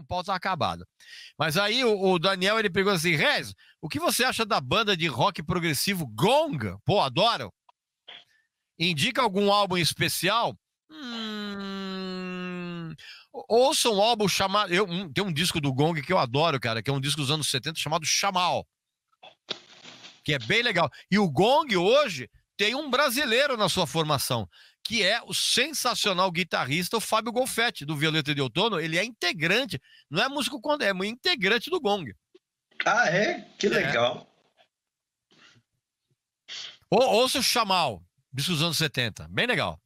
um pau acabado. Mas aí o, o, Daniel ele pegou assim: Rez, o que você acha da banda de rock progressivo Gong? Pô, adoro. Indica algum álbum especial? Hum... Ouça um álbum chamado. Eu, um, tem um disco do Gong que eu adoro, cara, que é um disco dos anos 70 chamado Chamal. Que é bem legal. E o Gong hoje tem um brasileiro na sua formação, que é o sensacional guitarrista o Fábio Golfetti, do Violeta de Outono. Ele é integrante, não é músico quando é, integrante do Gong. Ah, é? Que é. legal. É. Ou, ouça o Chamal, dos anos 70, bem legal.